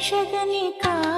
帅哥，你搞？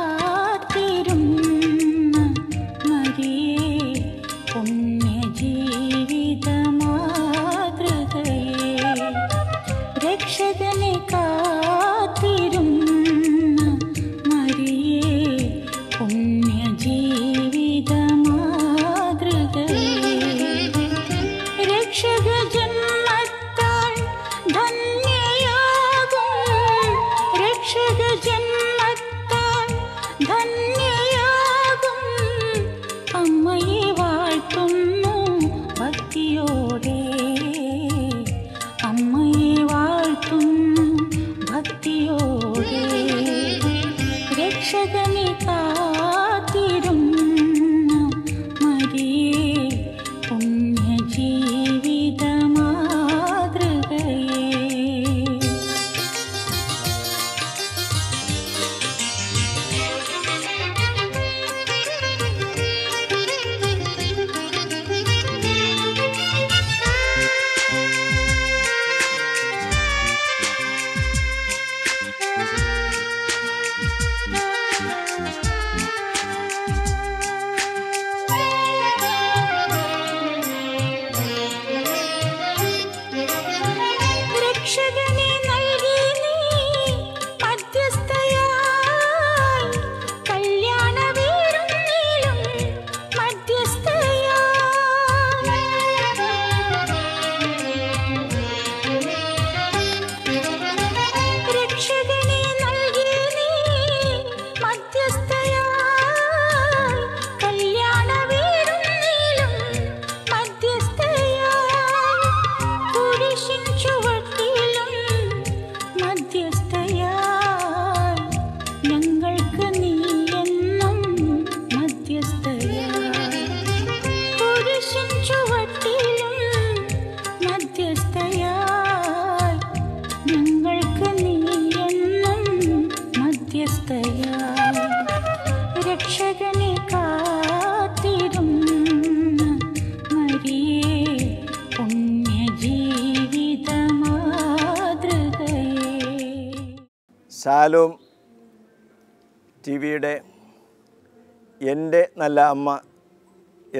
നല്ല അമ്മ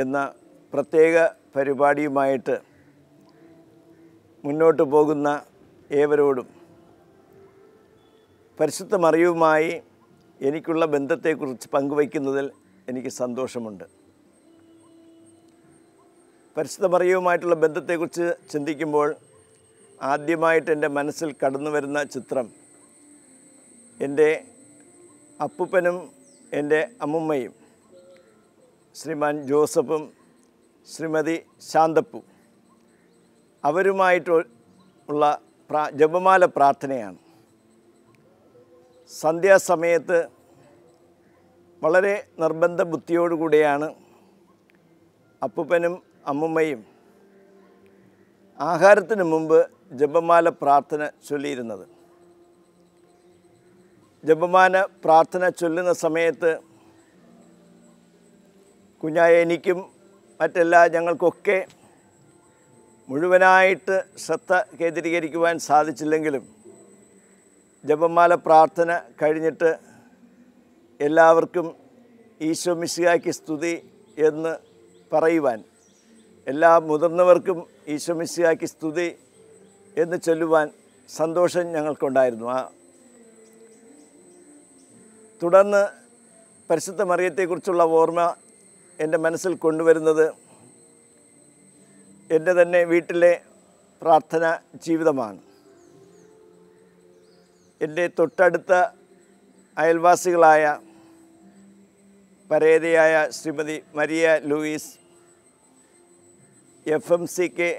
എന്ന പ്രത്യേക പരിപാടിയുമായിട്ട് മുന്നോട്ട് പോകുന്ന ഏവരോടും പരിശുദ്ധ മറിയുമായി എനിക്കുള്ള ബന്ധത്തെക്കുറിച്ച് പങ്കുവയ്ക്കുന്നതിൽ എനിക്ക് സന്തോഷമുണ്ട് പരിശുദ്ധ മറിയുമായിട്ടുള്ള ബന്ധത്തെക്കുറിച്ച് ചിന്തിക്കുമ്പോൾ ആദ്യമായിട്ട് എൻ്റെ മനസ്സിൽ കടന്നു വരുന്ന ചിത്രം എൻ്റെ അപ്പൂപ്പനും എൻ്റെ അമ്മുമ്മയും ശ്രീമാൻ ജോസഫും ശ്രീമതി ശാന്തപ്പു അവരുമായിട്ട് ഉള്ള പ്രാ ജപമാല പ്രാർത്ഥനയാണ് സന്ധ്യാസമയത്ത് വളരെ നിർബന്ധ ബുദ്ധിയോടുകൂടിയാണ് അപ്പൂപ്പനും അമ്മുമ്മയും ആഹാരത്തിന് മുമ്പ് ജപമാല പ്രാർത്ഥന ചൊല്ലിയിരുന്നത് ജപമാല പ്രാർത്ഥന ചൊല്ലുന്ന സമയത്ത് കുഞ്ഞായ എനിക്കും മറ്റെല്ലാ ഞങ്ങൾക്കൊക്കെ മുഴുവനായിട്ട് ശ്രദ്ധ കേന്ദ്രീകരിക്കുവാൻ സാധിച്ചില്ലെങ്കിലും ജപമാല പ്രാർത്ഥന കഴിഞ്ഞിട്ട് എല്ലാവർക്കും ഈശോ മിശിഹായ്ക്ക് സ്തുതി എന്ന് പറയുവാൻ എല്ലാ മുതിർന്നവർക്കും ഈശോ മിശിഹായ്ക്ക് സ്തുതി എന്ന് ചൊല്ലുവാൻ സന്തോഷം ഞങ്ങൾക്കുണ്ടായിരുന്നു ആ തുടർന്ന് പരിശുദ്ധ മറിയത്തെക്കുറിച്ചുള്ള ഓർമ്മ എൻ്റെ മനസ്സിൽ കൊണ്ടുവരുന്നത് എൻ്റെ തന്നെ വീട്ടിലെ പ്രാർത്ഥന ജീവിതമാണ് എൻ്റെ തൊട്ടടുത്ത അയൽവാസികളായ പരേതയായ Shrimati Maria Louis F M C K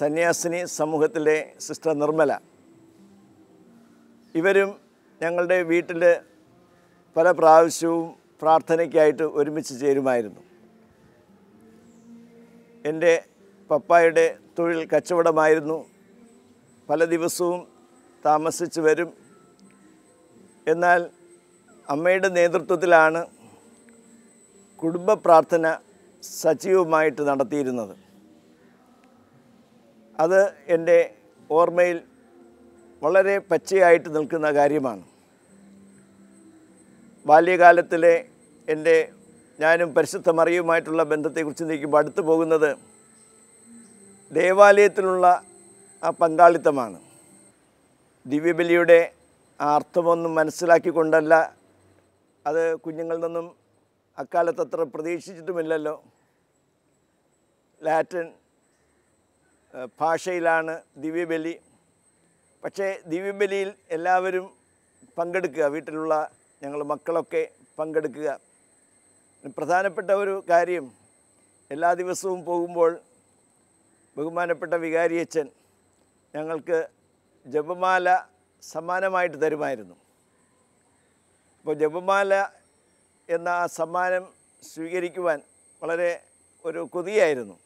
സന്യാസിനി സമൂഹത്തിലെ സിസ്റ്റർ നിർമ്മല ഇവരും ഞങ്ങളുടെ വീട്ടിൽ പല പ്രാവശ്യവും പ്രാർത്ഥനയ്ക്കായിട്ട് ഒരുമിച്ച് ചേരുമായിരുന്നു എൻ്റെ പപ്പായുടെ തൊഴിൽ കച്ചവടമായിരുന്നു പല ദിവസവും താമസിച്ച് വരും എന്നാൽ അമ്മയുടെ നേതൃത്വത്തിലാണ് കുടുംബ പ്രാർത്ഥന സജീവമായിട്ട് നടത്തിയിരുന്നത് അത് എൻ്റെ ഓർമ്മയിൽ വളരെ പച്ചയായിട്ട് നിൽക്കുന്ന കാര്യമാണ് ബാല്യകാലത്തിലെ എൻ്റെ ഞാനും പരിശുദ്ധ മറിയുമായിട്ടുള്ള ബന്ധത്തെക്കുറിച്ച് നിൽക്കുമ്പോൾ അടുത്തു പോകുന്നത് ദേവാലയത്തിലുള്ള ആ പങ്കാളിത്തമാണ് ദിവ്യബലിയുടെ ആ അർത്ഥമൊന്നും മനസ്സിലാക്കിക്കൊണ്ടല്ല അത് കുഞ്ഞുങ്ങളിൽ നിന്നും അക്കാലത്ത് അത്ര പ്രതീക്ഷിച്ചിട്ടുമില്ലല്ലോ ലാറ്റിൻ ഭാഷയിലാണ് ദിവ്യബലി പക്ഷേ ദിവ്യബലിയിൽ എല്ലാവരും പങ്കെടുക്കുക വീട്ടിലുള്ള ഞങ്ങൾ മക്കളൊക്കെ പങ്കെടുക്കുക പ്രധാനപ്പെട്ട ഒരു കാര്യം എല്ലാ ദിവസവും പോകുമ്പോൾ ബഹുമാനപ്പെട്ട വികാരിയച്ഛൻ ഞങ്ങൾക്ക് ജപമാല സമ്മാനമായിട്ട് തരുമായിരുന്നു അപ്പോൾ ജപമാല എന്ന ആ സമ്മാനം സ്വീകരിക്കുവാൻ വളരെ ഒരു കൊതിയായിരുന്നു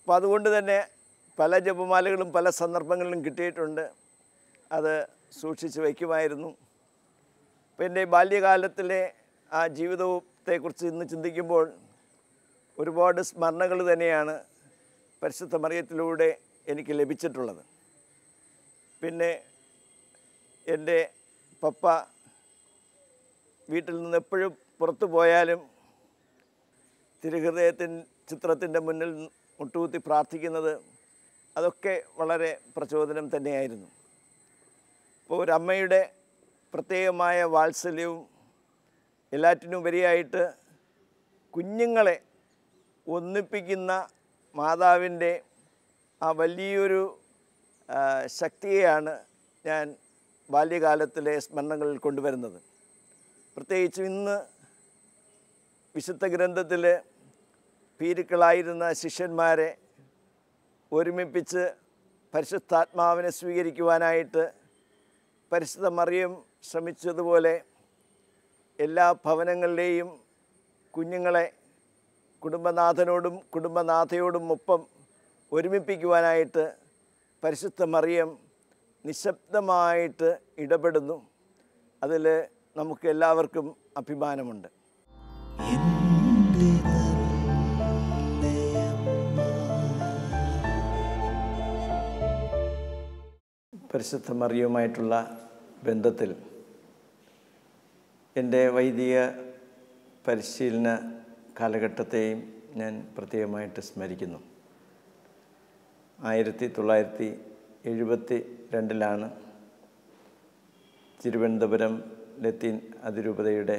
അപ്പോൾ അതുകൊണ്ട് തന്നെ പല ജപമാലകളും പല സന്ദർഭങ്ങളിലും കിട്ടിയിട്ടുണ്ട് അത് സൂക്ഷിച്ച് വയ്ക്കുമായിരുന്നു എൻ്റെ ബാല്യകാലത്തിലെ ആ ജീവിതത്തെക്കുറിച്ച് ഇന്ന് ചിന്തിക്കുമ്പോൾ ഒരുപാട് സ്മരണകൾ തന്നെയാണ് പരിശുദ്ധ മറിയത്തിലൂടെ എനിക്ക് ലഭിച്ചിട്ടുള്ളത് പിന്നെ എൻ്റെ പപ്പ വീട്ടിൽ നിന്ന് എപ്പോഴും പുറത്തു പോയാലും തിരുഹൃദയത്തിൻ ചിത്രത്തിൻ്റെ മുന്നിൽ മുട്ടുകുത്തി പ്രാർത്ഥിക്കുന്നത് അതൊക്കെ വളരെ പ്രചോദനം തന്നെയായിരുന്നു ഇപ്പോൾ ഒരമ്മയുടെ പ്രത്യേകമായ വാത്സല്യവും എല്ലാറ്റിനുപരിയായിട്ട് കുഞ്ഞുങ്ങളെ ഒന്നിപ്പിക്കുന്ന മാതാവിൻ്റെ ആ വലിയൊരു ശക്തിയെയാണ് ഞാൻ ബാല്യകാലത്തിലെ സ്മരണകളിൽ കൊണ്ടുവരുന്നത് പ്രത്യേകിച്ചും ഇന്ന് വിശുദ്ധ ഗ്രന്ഥത്തിൽ പീരുക്കളായിരുന്ന ശിഷ്യന്മാരെ ഒരുമിപ്പിച്ച് പരിശുദ്ധാത്മാവിനെ സ്വീകരിക്കുവാനായിട്ട് പരിശുദ്ധ മറിയം ശ്രമിച്ചതുപോലെ എല്ലാ ഭവനങ്ങളിലെയും കുഞ്ഞുങ്ങളെ കുടുംബനാഥനോടും കുടുംബനാഥയോടും ഒപ്പം ഒരുമിപ്പിക്കുവാനായിട്ട് പരിശുദ്ധ മറിയം നിശബ്ദമായിട്ട് ഇടപെടുന്നു അതിൽ നമുക്ക് എല്ലാവർക്കും അഭിമാനമുണ്ട് പരിശുദ്ധ മറിയുമായിട്ടുള്ള ബന്ധത്തിൽ എൻ്റെ വൈദിക പരിശീലന കാലഘട്ടത്തെയും ഞാൻ പ്രത്യേകമായിട്ട് സ്മരിക്കുന്നു ആയിരത്തി തൊള്ളായിരത്തി എഴുപത്തി രണ്ടിലാണ് തിരുവനന്തപുരം ലത്തീൻ അതിരൂപതയുടെ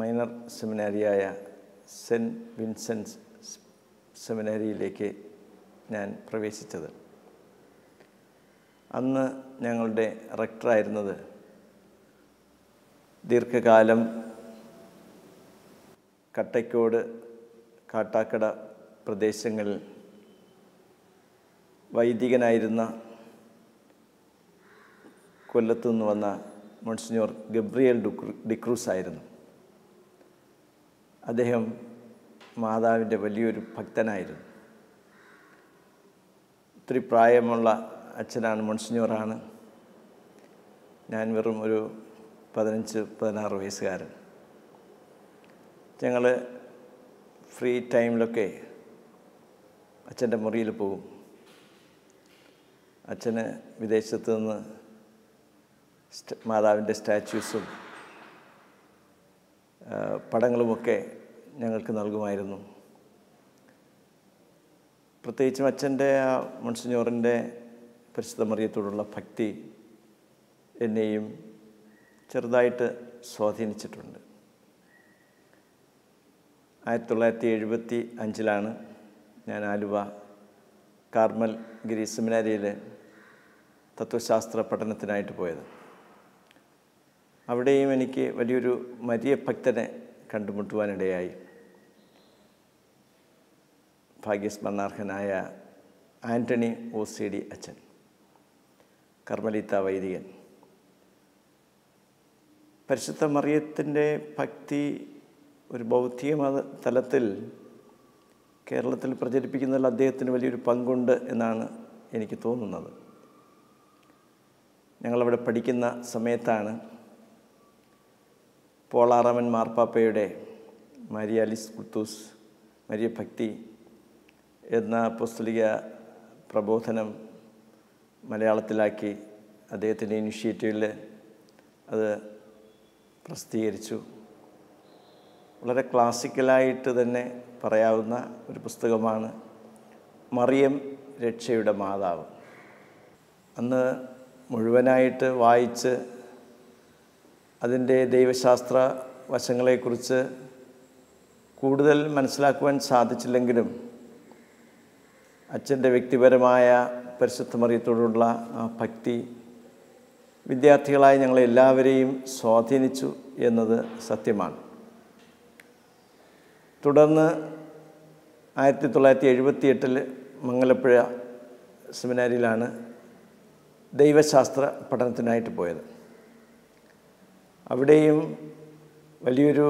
മൈനർ സെമിനാരിയായ സെൻറ്റ് വിൻസെൻസ് സെമിനാരിയിലേക്ക് ഞാൻ പ്രവേശിച്ചത് അന്ന് ഞങ്ങളുടെ റെക്ടറായിരുന്നത് ദീർഘകാലം കട്ടയ്ക്കോട് കാട്ടാക്കട പ്രദേശങ്ങളിൽ വൈദികനായിരുന്ന കൊല്ലത്തു നിന്ന് വന്ന മോൺസിനോർ ഗബ്രിയൽ ഡിക്രൂസ് ആയിരുന്നു അദ്ദേഹം മാതാവിൻ്റെ വലിയൊരു ഭക്തനായിരുന്നു ഒത്തിരി പ്രായമുള്ള അച്ഛനാണ് മോൺസിനോറാണ് ഞാൻ വെറും ഒരു പതിനഞ്ച് പതിനാറ് വയസ്സുകാരൻ ഞങ്ങൾ ഫ്രീ ടൈമിലൊക്കെ അച്ഛൻ്റെ മുറിയിൽ പോകും അച്ഛന് വിദേശത്ത് നിന്ന് മാതാവിൻ്റെ സ്റ്റാച്യൂസും പടങ്ങളുമൊക്കെ ഞങ്ങൾക്ക് നൽകുമായിരുന്നു പ്രത്യേകിച്ചും അച്ഛൻ്റെ ആ മൺസിഞ്ഞോറിൻ്റെ പരിശുദ്ധ മറിയത്തോടുള്ള ഭക്തി എന്നെയും ചെറുതായിട്ട് സ്വാധീനിച്ചിട്ടുണ്ട് ആയിരത്തി തൊള്ളായിരത്തി എഴുപത്തി അഞ്ചിലാണ് ഞാൻ ആലുവ കാർമൽ ഗിരി സെമിനാരിയിൽ തത്വശാസ്ത്ര പഠനത്തിനായിട്ട് പോയത് അവിടെയും എനിക്ക് വലിയൊരു മരിയ ഭക്തനെ കണ്ടുമുട്ടുവാനിടയായി ഭാഗ്യസ്മരണാർഹനായ ആൻ്റണി ഓ സി ഡി അച്ഛൻ കർമ്മലിത്ത വൈദികൻ പരിശുദ്ധ മറിയത്തിൻ്റെ ഭക്തി ഒരു ബൗദ്ധിക തലത്തിൽ കേരളത്തിൽ പ്രചരിപ്പിക്കുന്നതിൽ അദ്ദേഹത്തിന് വലിയൊരു പങ്കുണ്ട് എന്നാണ് എനിക്ക് തോന്നുന്നത് ഞങ്ങളവിടെ പഠിക്കുന്ന സമയത്താണ് പോളാറാമൻ മാർപ്പാപ്പയുടെ മരിയ അലിസ് കുത്തൂസ് മരിയ ഭക്തി എന്ന പുസ്തലിക പ്രബോധനം മലയാളത്തിലാക്കി അദ്ദേഹത്തിൻ്റെ ഇനിഷ്യേറ്റീവിൽ അത് പ്രസിദ്ധീകരിച്ചു വളരെ ക്ലാസിക്കലായിട്ട് തന്നെ പറയാവുന്ന ഒരു പുസ്തകമാണ് മറിയം രക്ഷയുടെ മാതാവ് അന്ന് മുഴുവനായിട്ട് വായിച്ച് അതിൻ്റെ ദൈവശാസ്ത്ര വശങ്ങളെക്കുറിച്ച് കൂടുതൽ മനസ്സിലാക്കുവാൻ സാധിച്ചില്ലെങ്കിലും അച്ഛൻ്റെ വ്യക്തിപരമായ പരിശുദ്ധ മറിയത്തോടുള്ള ആ ഭക്തി വിദ്യാർത്ഥികളായി ഞങ്ങളെല്ലാവരെയും എല്ലാവരെയും സ്വാധീനിച്ചു എന്നത് സത്യമാണ് തുടർന്ന് ആയിരത്തി തൊള്ളായിരത്തി എഴുപത്തി എട്ടിൽ മംഗലപ്പുഴ സെമിനാരിയിലാണ് ദൈവശാസ്ത്ര പഠനത്തിനായിട്ട് പോയത് അവിടെയും വലിയൊരു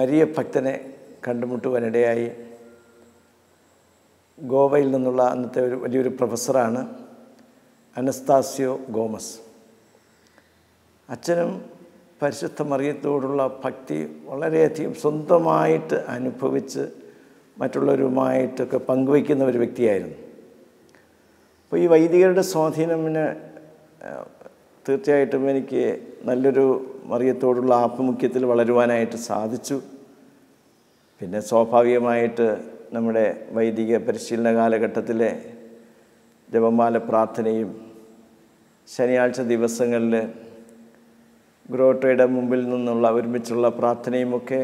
മരിയ ഭക്തനെ കണ്ടുമുട്ടുവാനിടയായി ഗോവയിൽ നിന്നുള്ള അന്നത്തെ ഒരു വലിയൊരു പ്രൊഫസറാണ് അനസ്താസിയോ ഗോമസ് അച്ഛനും പരിശുദ്ധ മറിയത്തോടുള്ള ഭക്തി വളരെയധികം സ്വന്തമായിട്ട് അനുഭവിച്ച് മറ്റുള്ളവരുമായിട്ടൊക്കെ പങ്കുവയ്ക്കുന്ന ഒരു വ്യക്തിയായിരുന്നു അപ്പോൾ ഈ വൈദികരുടെ സ്വാധീനം തീർച്ചയായിട്ടും എനിക്ക് നല്ലൊരു മറിയത്തോടുള്ള ആഭിമുഖ്യത്തിൽ വളരുവാനായിട്ട് സാധിച്ചു പിന്നെ സ്വാഭാവികമായിട്ട് നമ്മുടെ വൈദിക പരിശീലന കാലഘട്ടത്തിലെ ജപമാല പ്രാർത്ഥനയും ശനിയാഴ്ച ദിവസങ്ങളിൽ ഗ്രോട്ടയുടെ മുമ്പിൽ നിന്നുള്ള ഒരുമിച്ചുള്ള പ്രാർത്ഥനയുമൊക്കെ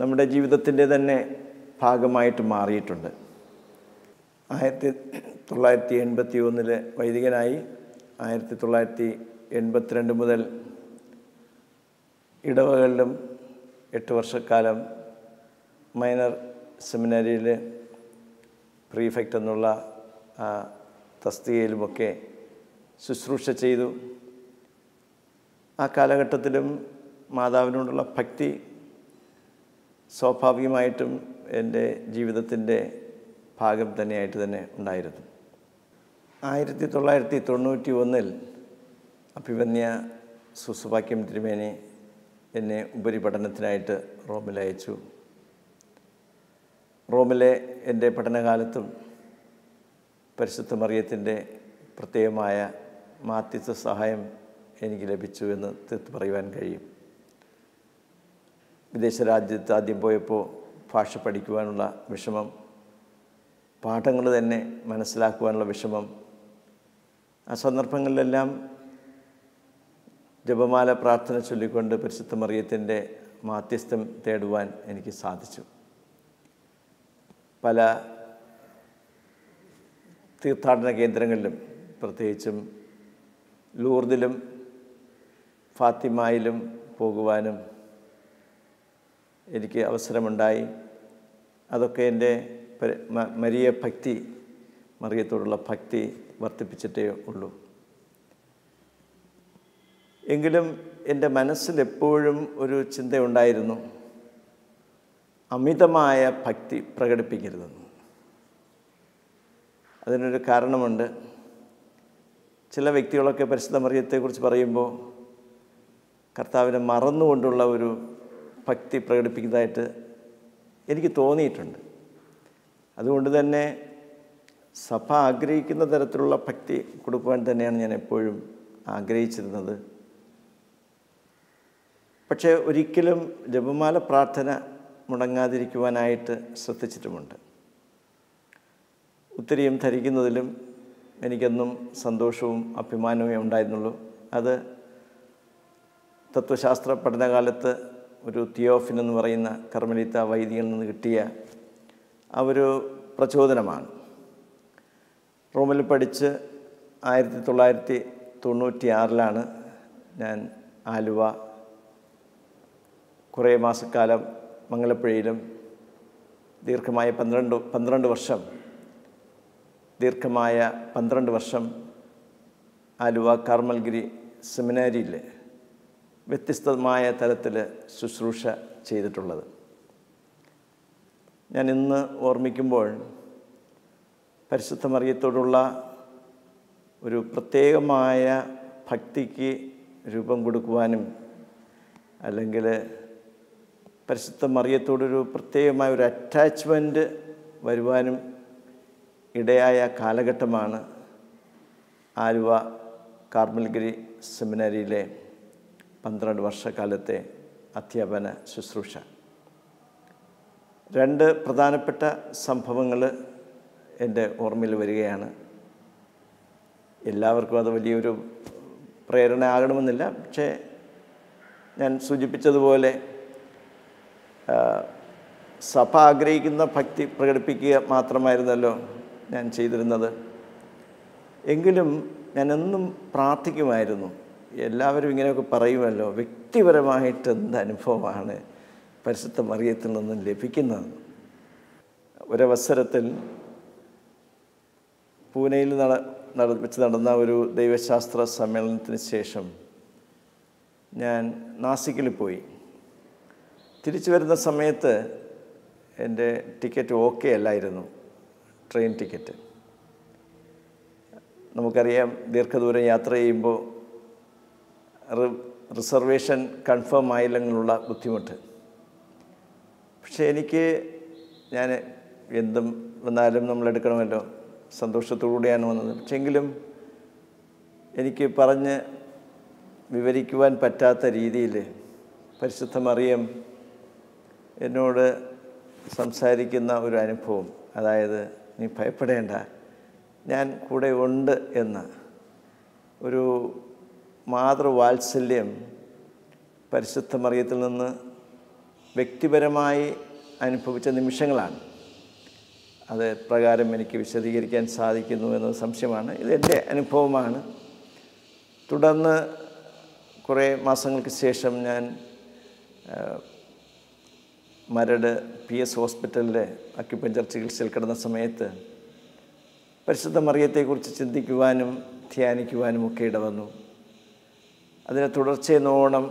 നമ്മുടെ ജീവിതത്തിൻ്റെ തന്നെ ഭാഗമായിട്ട് മാറിയിട്ടുണ്ട് ആയിരത്തി തൊള്ളായിരത്തി എൺപത്തി ഒന്നിൽ വൈദികനായി ആയിരത്തി തൊള്ളായിരത്തി എൺപത്തിരണ്ട് മുതൽ ഇടവകളിലും എട്ട് വർഷക്കാലം മൈനർ സെമിനറിയിൽ പ്രീഫെക്റ്റ് എന്നുള്ള തസ്തികയിലുമൊക്കെ ശുശ്രൂഷ ചെയ്തു ആ കാലഘട്ടത്തിലും മാതാവിനോടുള്ള ഭക്തി സ്വാഭാവികമായിട്ടും എൻ്റെ ജീവിതത്തിൻ്റെ ഭാഗം തന്നെയായിട്ട് തന്നെ ഉണ്ടായിരുന്നു ആയിരത്തി തൊള്ളായിരത്തി തൊണ്ണൂറ്റി ഒന്നിൽ അഭിമന്യ സുസുഭാക്യം തിരുമേനി എന്നെ ഉപരിപഠനത്തിനായിട്ട് റോമിൽ അയച്ചു റോമിലെ എൻ്റെ പഠനകാലത്തും പരിശുദ്ധ മറിയത്തിൻ്റെ പ്രത്യേകമായ മാത്യത്വ സഹായം എനിക്ക് ലഭിച്ചു എന്ന് പറയുവാൻ കഴിയും വിദേശ രാജ്യത്ത് ആദ്യം പോയപ്പോൾ ഭാഷ പഠിക്കുവാനുള്ള വിഷമം പാഠങ്ങൾ തന്നെ മനസ്സിലാക്കുവാനുള്ള വിഷമം ആ സന്ദർഭങ്ങളിലെല്ലാം ജപമാല പ്രാർത്ഥന ചൊല്ലിക്കൊണ്ട് പരിശുദ്ധ മറിയത്തിൻ്റെ മാധ്യസ്ഥം തേടുവാൻ എനിക്ക് സാധിച്ചു പല തീർത്ഥാടന കേന്ദ്രങ്ങളിലും പ്രത്യേകിച്ചും ലൂർദിലും ഫാത്തിമയിലും പോകുവാനും എനിക്ക് അവസരമുണ്ടായി അതൊക്കെ എൻ്റെ മരിയ ഭക്തി മറിയത്തോടുള്ള ഭക്തി വർദ്ധിപ്പിച്ചിട്ടേ ഉള്ളൂ എങ്കിലും എൻ്റെ മനസ്സിലെപ്പോഴും ഒരു ചിന്തയുണ്ടായിരുന്നു അമിതമായ ഭക്തി പ്രകടിപ്പിക്കരുതെന്ന് അതിനൊരു കാരണമുണ്ട് ചില വ്യക്തികളൊക്കെ പരിശുദ്ധ മറിയത്തെക്കുറിച്ച് പറയുമ്പോൾ കർത്താവിനെ മറന്നുകൊണ്ടുള്ള ഒരു ഭക്തി പ്രകടിപ്പിക്കുന്നതായിട്ട് എനിക്ക് തോന്നിയിട്ടുണ്ട് അതുകൊണ്ട് തന്നെ സഭ ആഗ്രഹിക്കുന്ന തരത്തിലുള്ള ഭക്തി കൊടുക്കുവാൻ തന്നെയാണ് ഞാൻ എപ്പോഴും ആഗ്രഹിച്ചിരുന്നത് പക്ഷേ ഒരിക്കലും ജപമാല പ്രാർത്ഥന മുടങ്ങാതിരിക്കുവാനായിട്ട് ശ്രദ്ധിച്ചിട്ടുമുണ്ട് ഒത്തിരിയും ധരിക്കുന്നതിലും എനിക്കെന്നും സന്തോഷവും അഭിമാനവും ഉണ്ടായിരുന്നുള്ളൂ അത് തത്വശാസ്ത്ര പഠനകാലത്ത് ഒരു തിയോഫിൻ എന്ന് പറയുന്ന കർമ്മലിത്ത വൈദികനിൽ നിന്ന് കിട്ടിയ ആ ഒരു പ്രചോദനമാണ് റോമിൽ പഠിച്ച് ആയിരത്തി തൊള്ളായിരത്തി തൊണ്ണൂറ്റി ആറിലാണ് ഞാൻ ആലുവ കുറേ മാസക്കാലം മംഗലപ്പുഴയിലും ദീർഘമായ പന്ത്രണ്ട് പന്ത്രണ്ട് വർഷം ദീർഘമായ പന്ത്രണ്ട് വർഷം ആലുവ കാർമൽഗിരി സെമിനാരിയിലെ വ്യത്യസ്തമായ തരത്തിൽ ശുശ്രൂഷ ചെയ്തിട്ടുള്ളത് ഞാൻ ഇന്ന് ഓർമ്മിക്കുമ്പോൾ പരിശുദ്ധ മറിയത്തോടുള്ള ഒരു പ്രത്യേകമായ ഭക്തിക്ക് രൂപം കൊടുക്കുവാനും അല്ലെങ്കിൽ പരിശുദ്ധ മറിയത്തോടൊരു പ്രത്യേകമായ ഒരു അറ്റാച്ച്മെൻറ്റ് വരുവാനും ഇടയായ കാലഘട്ടമാണ് ആലുവ കാർമൽഗിരി സെമിനാരിയിലെ പന്ത്രണ്ട് വർഷക്കാലത്തെ അധ്യാപന ശുശ്രൂഷ രണ്ട് പ്രധാനപ്പെട്ട സംഭവങ്ങൾ എൻ്റെ ഓർമ്മയിൽ വരികയാണ് എല്ലാവർക്കും അത് വലിയൊരു പ്രേരണ ആകണമെന്നില്ല പക്ഷേ ഞാൻ സൂചിപ്പിച്ചതുപോലെ സഭ ആഗ്രഹിക്കുന്ന ഭക്തി പ്രകടിപ്പിക്കുക മാത്രമായിരുന്നല്ലോ ഞാൻ ചെയ്തിരുന്നത് എങ്കിലും ഞാനെന്നും പ്രാർത്ഥിക്കുമായിരുന്നു എല്ലാവരും ഇങ്ങനെയൊക്കെ പറയുമല്ലോ വ്യക്തിപരമായിട്ട് എന്ത് അനുഭവമാണ് പരിശുദ്ധ മറിയത്തിൽ നിന്നും ലഭിക്കുന്നത് ഒരവസരത്തിൽ പൂനെയിൽ നട നട വെച്ച് നടന്ന ഒരു ദൈവശാസ്ത്ര സമ്മേളനത്തിന് ശേഷം ഞാൻ നാസിക്കിൽ പോയി തിരിച്ചു വരുന്ന സമയത്ത് എൻ്റെ ടിക്കറ്റ് ഓക്കെ അല്ലായിരുന്നു ട്രെയിൻ ടിക്കറ്റ് നമുക്കറിയാം ദീർഘദൂരം യാത്ര ചെയ്യുമ്പോൾ റിസർവേഷൻ കൺഫേം ആയില്ലെങ്കിലുള്ള ബുദ്ധിമുട്ട് പക്ഷേ എനിക്ക് ഞാൻ എന്തും വന്നാലും നമ്മൾ എടുക്കണമല്ലോ സന്തോഷത്തോടുകൂടിയാണ് വന്നത് പക്ഷെങ്കിലും എനിക്ക് പറഞ്ഞ് വിവരിക്കുവാൻ പറ്റാത്ത രീതിയിൽ പരിശുദ്ധ മറിയം എന്നോട് സംസാരിക്കുന്ന ഒരു അനുഭവം അതായത് നീ ഭയപ്പെടേണ്ട ഞാൻ കൂടെ ഉണ്ട് എന്ന് ഒരു മാതൃവാത്സല്യം പരിശുദ്ധ മറിയത്തിൽ നിന്ന് വ്യക്തിപരമായി അനുഭവിച്ച നിമിഷങ്ങളാണ് അത് പ്രകാരം എനിക്ക് വിശദീകരിക്കാൻ സാധിക്കുന്നു എന്നത് സംശയമാണ് ഇതെൻ്റെ അനുഭവമാണ് തുടർന്ന് കുറേ മാസങ്ങൾക്ക് ശേഷം ഞാൻ മരട് പി എസ് ഹോസ്പിറ്റലിലെ അക്യുപഞ്ചർ ചികിത്സയിൽ കിടന്ന സമയത്ത് പരിശുദ്ധ മറിയത്തെക്കുറിച്ച് ചിന്തിക്കുവാനും ധ്യാനിക്കുവാനും ഒക്കെ ഇടവന്നു അതിനെ തുടർച്ചയെന്നോണം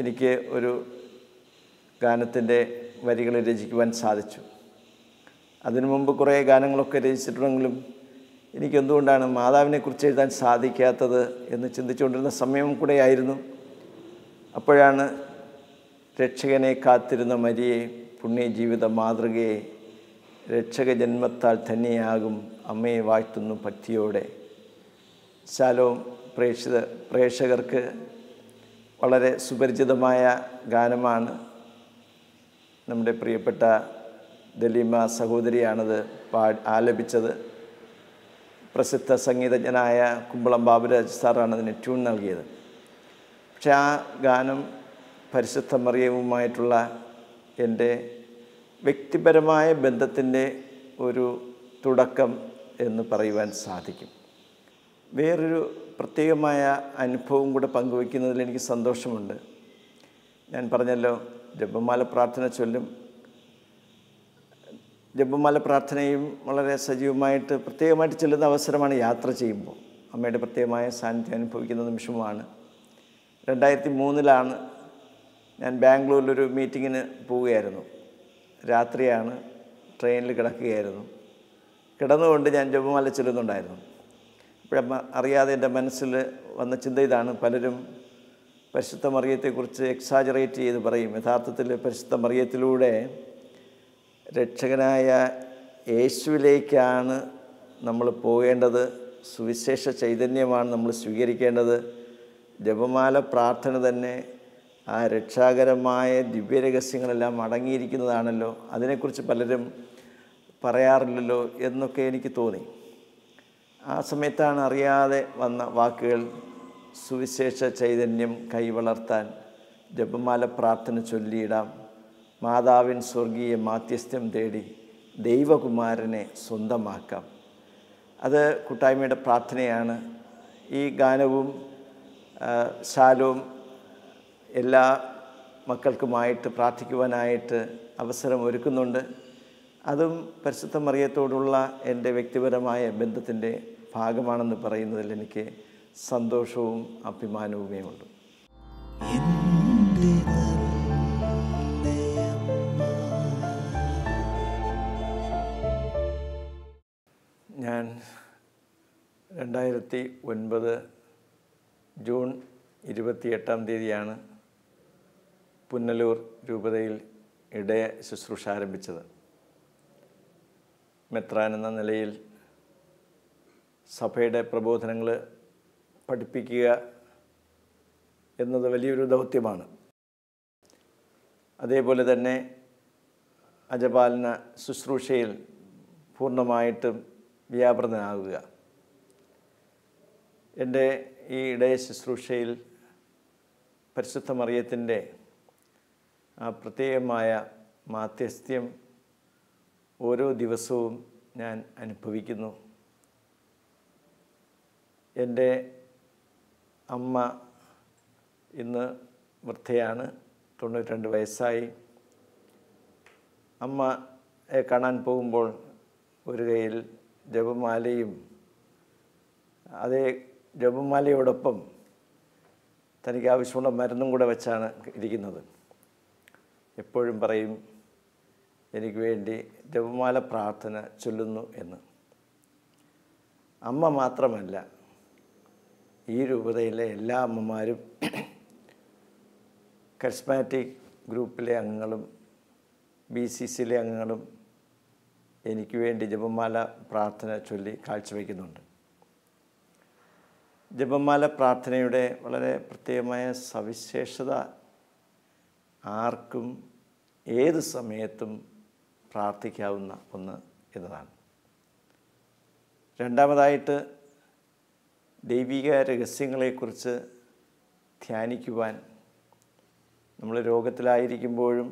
എനിക്ക് ഒരു ഗാനത്തിൻ്റെ വരികൾ രചിക്കുവാൻ സാധിച്ചു അതിനു മുമ്പ് കുറേ ഗാനങ്ങളൊക്കെ രചിച്ചിട്ടുണ്ടെങ്കിലും എനിക്കെന്തുകൊണ്ടാണ് മാതാവിനെക്കുറിച്ച് എഴുതാൻ സാധിക്കാത്തത് എന്ന് ചിന്തിച്ചുകൊണ്ടിരുന്ന സമയം കൂടെയായിരുന്നു അപ്പോഴാണ് രക്ഷകനെ കാത്തിരുന്ന മരിയെ പുണ്യജീവിത മാതൃകയെ രക്ഷക ജന്മത്താൽ തന്നെയാകും അമ്മയെ വാഴ്ത്തുന്നു ഭക്തിയോടെ ശാലോം പ്രേക്ഷിത പ്രേക്ഷകർക്ക് വളരെ സുപരിചിതമായ ഗാനമാണ് നമ്മുടെ പ്രിയപ്പെട്ട ദലീമ സഹോദരിയാണത് പാ ആലപിച്ചത് പ്രസിദ്ധ സംഗീതജ്ഞനായ കുമ്പളം ബാബുരാജ് സാറാണ് അതിന് ട്യൂൺ നൽകിയത് പക്ഷെ ആ ഗാനം പരിശുദ്ധ മറിയവുമായിട്ടുള്ള എൻ്റെ വ്യക്തിപരമായ ബന്ധത്തിൻ്റെ ഒരു തുടക്കം എന്ന് പറയുവാൻ സാധിക്കും വേറൊരു പ്രത്യേകമായ അനുഭവം കൂടെ പങ്കുവയ്ക്കുന്നതിൽ എനിക്ക് സന്തോഷമുണ്ട് ഞാൻ പറഞ്ഞല്ലോ ജപമാല പ്രാർത്ഥന ചൊല്ലും ജപമാല പ്രാർത്ഥനയും വളരെ സജീവമായിട്ട് പ്രത്യേകമായിട്ട് ചെല്ലുന്ന അവസരമാണ് യാത്ര ചെയ്യുമ്പോൾ അമ്മയുടെ പ്രത്യേകമായ സാന്നിധ്യം അനുഭവിക്കുന്ന നിമിഷമാണ് രണ്ടായിരത്തി മൂന്നിലാണ് ഞാൻ ബാംഗ്ലൂരിലൊരു മീറ്റിങ്ങിന് പോവുകയായിരുന്നു രാത്രിയാണ് ട്രെയിനിൽ കിടക്കുകയായിരുന്നു കിടന്നുകൊണ്ട് ഞാൻ ജപമാല ചെല്ലുന്നുണ്ടായിരുന്നു ഇപ്പോഴും അറിയാതെ എൻ്റെ മനസ്സിൽ വന്ന ചിന്ത ഇതാണ് പലരും പരിശുദ്ധ മറിയത്തെക്കുറിച്ച് എക്സാജറേറ്റ് ചെയ്ത് പറയും യഥാർത്ഥത്തിൽ പരിശുദ്ധ മറിയത്തിലൂടെ രക്ഷകനായ യേശുവിലേക്കാണ് നമ്മൾ പോകേണ്ടത് സുവിശേഷ ചൈതന്യമാണ് നമ്മൾ സ്വീകരിക്കേണ്ടത് ജപമാല പ്രാർത്ഥന തന്നെ ആ രക്ഷാകരമായ ദിവ്യരഹസ്യങ്ങളെല്ലാം അടങ്ങിയിരിക്കുന്നതാണല്ലോ അതിനെക്കുറിച്ച് പലരും പറയാറില്ലല്ലോ എന്നൊക്കെ എനിക്ക് തോന്നി ആ സമയത്താണ് അറിയാതെ വന്ന വാക്കുകൾ സുവിശേഷ ചൈതന്യം കൈവളർത്താൻ ജപമാല പ്രാർത്ഥന ചൊല്ലിയിടാം മാതാവിൻ സ്വർഗീയ മാധ്യസ്ഥ്യം തേടി ദൈവകുമാരനെ സ്വന്തമാക്കാം അത് കൂട്ടായ്മയുടെ പ്രാർത്ഥനയാണ് ഈ ഗാനവും ശാലവും എല്ലാ മക്കൾക്കുമായിട്ട് പ്രാർത്ഥിക്കുവാനായിട്ട് അവസരം ഒരുക്കുന്നുണ്ട് അതും പരിശുദ്ധ മറിയത്തോടുള്ള എൻ്റെ വ്യക്തിപരമായ ബന്ധത്തിൻ്റെ ഭാഗമാണെന്ന് പറയുന്നതിൽ എനിക്ക് സന്തോഷവും അഭിമാനവുമേ ഉണ്ട് ഞാൻ രണ്ടായിരത്തി ഒൻപത് ജൂൺ ഇരുപത്തിയെട്ടാം തീയതിയാണ് പുന്നലൂർ രൂപതയിൽ ഇടയ ശുശ്രൂഷ ആരംഭിച്ചത് മെത്രാൻ എന്ന നിലയിൽ സഭയുടെ പ്രബോധനങ്ങൾ പഠിപ്പിക്കുക എന്നത് വലിയൊരു ദൗത്യമാണ് അതേപോലെ തന്നെ അജപാലന ശുശ്രൂഷയിൽ പൂർണ്ണമായിട്ടും വ്യാപൃതനാകുക എൻ്റെ ഈ ഇടയ ശുശ്രൂഷയിൽ പരിശുദ്ധ ആ പ്രത്യേകമായ മാധ്യസ്ഥ്യം ഓരോ ദിവസവും ഞാൻ അനുഭവിക്കുന്നു എൻ്റെ അമ്മ ഇന്ന് വൃദ്ധയാണ് തൊണ്ണൂറ്റിരണ്ട് വയസ്സായി അമ്മയെ കാണാൻ പോകുമ്പോൾ ഒരു കയ്യിൽ ജപമാലയും അതേ ജപമാലയോടൊപ്പം തനിക്ക് ആവശ്യമുള്ള മരുന്നും കൂടെ വെച്ചാണ് ഇരിക്കുന്നത് എപ്പോഴും പറയും എനിക്ക് വേണ്ടി ജപമാല പ്രാർത്ഥന ചൊല്ലുന്നു എന്ന് അമ്മ മാത്രമല്ല ഈ രൂപതയിലെ എല്ലാ അമ്മമാരും കരിസ്മാറ്റിക് ഗ്രൂപ്പിലെ അംഗങ്ങളും ബി സി സിയിലെ അംഗങ്ങളും എനിക്ക് വേണ്ടി ജപമാല പ്രാർത്ഥന ചൊല്ലി കാഴ്ചവെക്കുന്നുണ്ട് ജപമാല പ്രാർത്ഥനയുടെ വളരെ പ്രത്യേകമായ സവിശേഷത ആർക്കും ഏത് സമയത്തും പ്രാർത്ഥിക്കാവുന്ന ഒന്ന് എന്നതാണ് രണ്ടാമതായിട്ട് ദൈവിക രഹസ്യങ്ങളെക്കുറിച്ച് ധ്യാനിക്കുവാൻ നമ്മൾ രോഗത്തിലായിരിക്കുമ്പോഴും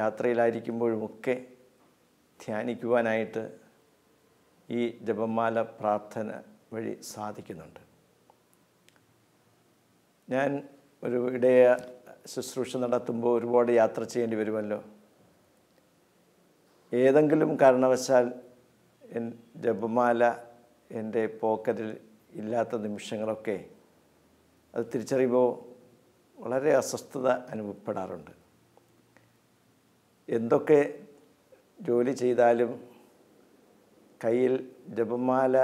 യാത്രയിലായിരിക്കുമ്പോഴുമൊക്കെ ധ്യാനിക്കുവാനായിട്ട് ഈ ജപമാല പ്രാർത്ഥന വഴി സാധിക്കുന്നുണ്ട് ഞാൻ ഒരു ഇടയ ശുശ്രൂഷ നടത്തുമ്പോൾ ഒരുപാട് യാത്ര ചെയ്യേണ്ടി വരുമല്ലോ ഏതെങ്കിലും കാരണവശാൽ എൻ ജപമാല എൻ്റെ പോക്കറ്റിൽ ഇല്ലാത്ത നിമിഷങ്ങളൊക്കെ അത് തിരിച്ചറിയുമ്പോൾ വളരെ അസ്വസ്ഥത അനുഭവപ്പെടാറുണ്ട് എന്തൊക്കെ ജോലി ചെയ്താലും കയ്യിൽ ജപമാല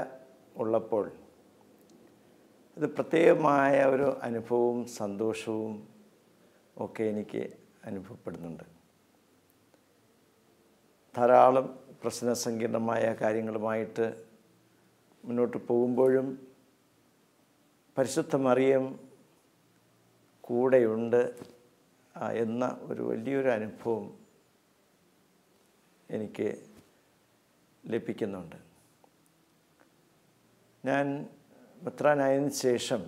ഉള്ളപ്പോൾ അത് പ്രത്യേകമായ ഒരു അനുഭവവും സന്തോഷവും ഒക്കെ എനിക്ക് അനുഭവപ്പെടുന്നുണ്ട് ധാരാളം പ്രശ്നസങ്കീർണമായ കാര്യങ്ങളുമായിട്ട് മുന്നോട്ട് പോകുമ്പോഴും പരിശുദ്ധ മറിയം കൂടെയുണ്ട് എന്ന ഒരു വലിയൊരു അനുഭവം എനിക്ക് ലഭിക്കുന്നുണ്ട് ഞാൻ മെത്രാനായതിനു ശേഷം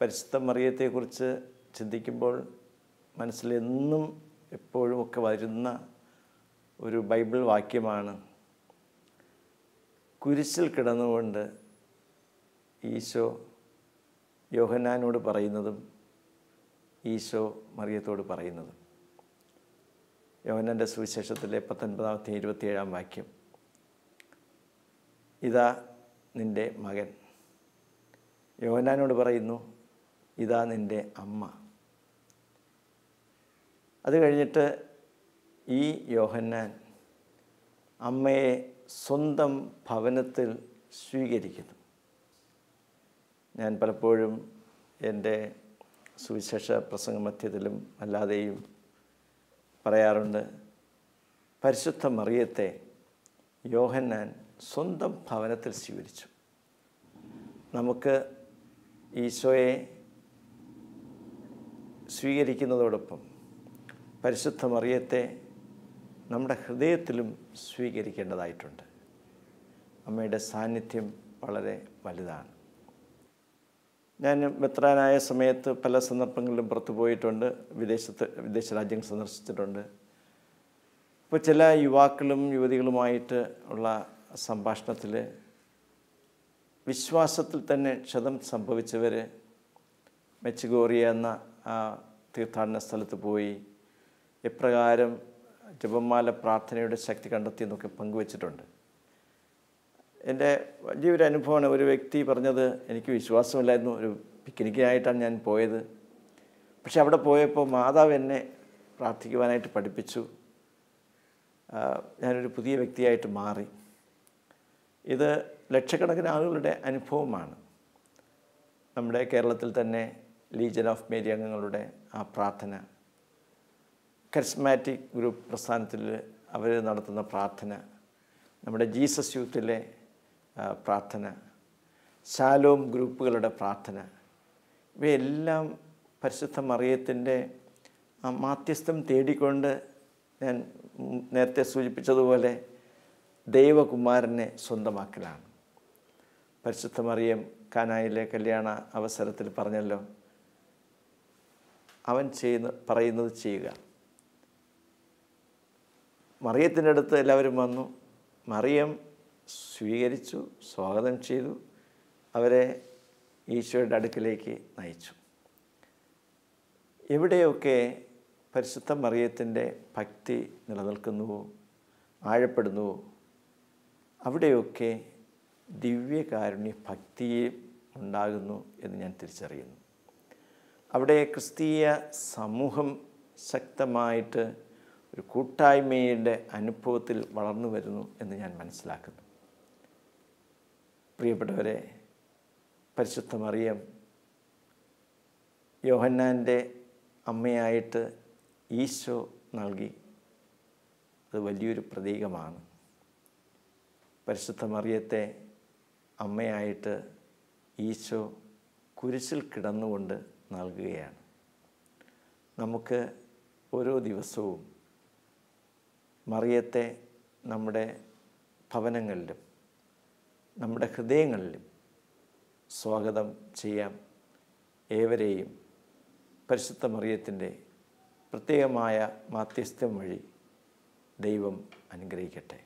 പരിശുദ്ധ മറിയത്തെക്കുറിച്ച് ചിന്തിക്കുമ്പോൾ മനസ്സിലെന്നും എപ്പോഴുമൊക്കെ വരുന്ന ഒരു ബൈബിൾ വാക്യമാണ് കുരിശിൽ കിടന്നുകൊണ്ട് ഈശോ യോഹന്നാനോട് പറയുന്നതും ഈശോ മറിയത്തോട് പറയുന്നതും യോഹനൻ്റെ സുവിശേഷത്തിലെ പത്തൊൻപതാമത്തെ ഇരുപത്തിയേഴാം വാക്യം ഇതാ നിൻ്റെ മകൻ യോഹനാനോട് പറയുന്നു ഇതാ നിൻ്റെ അമ്മ അത് കഴിഞ്ഞിട്ട് ഈ യോഹന്നാൻ അമ്മയെ സ്വന്തം ഭവനത്തിൽ സ്വീകരിക്കുന്നു ഞാൻ പലപ്പോഴും എൻ്റെ സുവിശേഷ പ്രസംഗ മധ്യത്തിലും അല്ലാതെയും പറയാറുണ്ട് പരിശുദ്ധ മറിയത്തെ യോഹന്നാൻ സ്വന്തം ഭവനത്തിൽ സ്വീകരിച്ചു നമുക്ക് ഈശോയെ സ്വീകരിക്കുന്നതോടൊപ്പം പരിശുദ്ധ മറിയത്തെ നമ്മുടെ ഹൃദയത്തിലും സ്വീകരിക്കേണ്ടതായിട്ടുണ്ട് അമ്മയുടെ സാന്നിധ്യം വളരെ വലുതാണ് ഞാൻ ബത്രാനായ സമയത്ത് പല സന്ദർഭങ്ങളിലും പുറത്തു പോയിട്ടുണ്ട് വിദേശത്ത് വിദേശ രാജ്യങ്ങൾ സന്ദർശിച്ചിട്ടുണ്ട് ഇപ്പോൾ ചില യുവാക്കളും യുവതികളുമായിട്ട് ഉള്ള സംഭാഷണത്തിൽ വിശ്വാസത്തിൽ തന്നെ ക്ഷതം സംഭവിച്ചവർ മെച്ചുകോറിയ എന്ന തീർത്ഥാടന സ്ഥലത്ത് പോയി എപ്രകാരം ജപമാല പ്രാർത്ഥനയുടെ ശക്തി കണ്ടെത്തി എന്നൊക്കെ പങ്കുവച്ചിട്ടുണ്ട് എൻ്റെ വലിയൊരു അനുഭവമാണ് ഒരു വ്യക്തി പറഞ്ഞത് എനിക്ക് വിശ്വാസമില്ലായിരുന്നു ഒരു പിക്നിക്കിനായിട്ടാണ് ഞാൻ പോയത് പക്ഷെ അവിടെ പോയപ്പോൾ മാതാവ് എന്നെ പ്രാർത്ഥിക്കുവാനായിട്ട് പഠിപ്പിച്ചു ഞാനൊരു പുതിയ വ്യക്തിയായിട്ട് മാറി ഇത് ലക്ഷക്കണക്കിന് ആളുകളുടെ അനുഭവമാണ് നമ്മുടെ കേരളത്തിൽ തന്നെ ലീജൻ ഓഫ് മേരി അംഗങ്ങളുടെ ആ പ്രാർത്ഥന കരിസ്മാറ്റിക് ഗ്രൂപ്പ് പ്രസ്ഥാനത്തിൽ അവർ നടത്തുന്ന പ്രാർത്ഥന നമ്മുടെ ജീസസ് യൂത്തിലെ പ്രാർത്ഥന ശാലോം ഗ്രൂപ്പുകളുടെ പ്രാർത്ഥന ഇവയെല്ലാം പരിശുദ്ധ മറിയത്തിൻ്റെ മാധ്യസ്ഥം തേടിക്കൊണ്ട് ഞാൻ നേരത്തെ സൂചിപ്പിച്ചതുപോലെ ദൈവകുമാരനെ സ്വന്തമാക്കലാണ് പരിശുദ്ധ മറിയം കാനായിലെ കല്യാണ അവസരത്തിൽ പറഞ്ഞല്ലോ അവൻ ചെയ്യുന്ന പറയുന്നത് ചെയ്യുക മറിയത്തിൻ്റെ അടുത്ത് എല്ലാവരും വന്നു മറിയം സ്വീകരിച്ചു സ്വാഗതം ചെയ്തു അവരെ ഈശോയുടെ അടുക്കിലേക്ക് നയിച്ചു എവിടെയൊക്കെ പരിശുദ്ധ മറിയത്തിൻ്റെ ഭക്തി നിലനിൽക്കുന്നുവോ ആഴപ്പെടുന്നുവോ അവിടെയൊക്കെ ദിവ്യകാരുണ്യ ഭക്തിയെ ഉണ്ടാകുന്നു എന്ന് ഞാൻ തിരിച്ചറിയുന്നു അവിടെ ക്രിസ്തീയ സമൂഹം ശക്തമായിട്ട് ഒരു കൂട്ടായ്മയുടെ അനുഭവത്തിൽ വളർന്നു വരുന്നു എന്ന് ഞാൻ മനസ്സിലാക്കുന്നു പ്രിയപ്പെട്ടവരെ പരിശുദ്ധ മറിയം യോഹന്നാൻ്റെ അമ്മയായിട്ട് ഈശോ നൽകി അത് വലിയൊരു പ്രതീകമാണ് പരിശുദ്ധ മറിയത്തെ അമ്മയായിട്ട് ഈശോ കുരിശിൽ കിടന്നുകൊണ്ട് നൽകുകയാണ് നമുക്ക് ഓരോ ദിവസവും മറിയത്തെ നമ്മുടെ ഭവനങ്ങളിലും നമ്മുടെ ഹൃദയങ്ങളിലും സ്വാഗതം ചെയ്യാം ഏവരെയും പരിശുദ്ധ മറിയത്തിൻ്റെ പ്രത്യേകമായ മാധ്യസ്ഥ്യം വഴി ദൈവം അനുഗ്രഹിക്കട്ടെ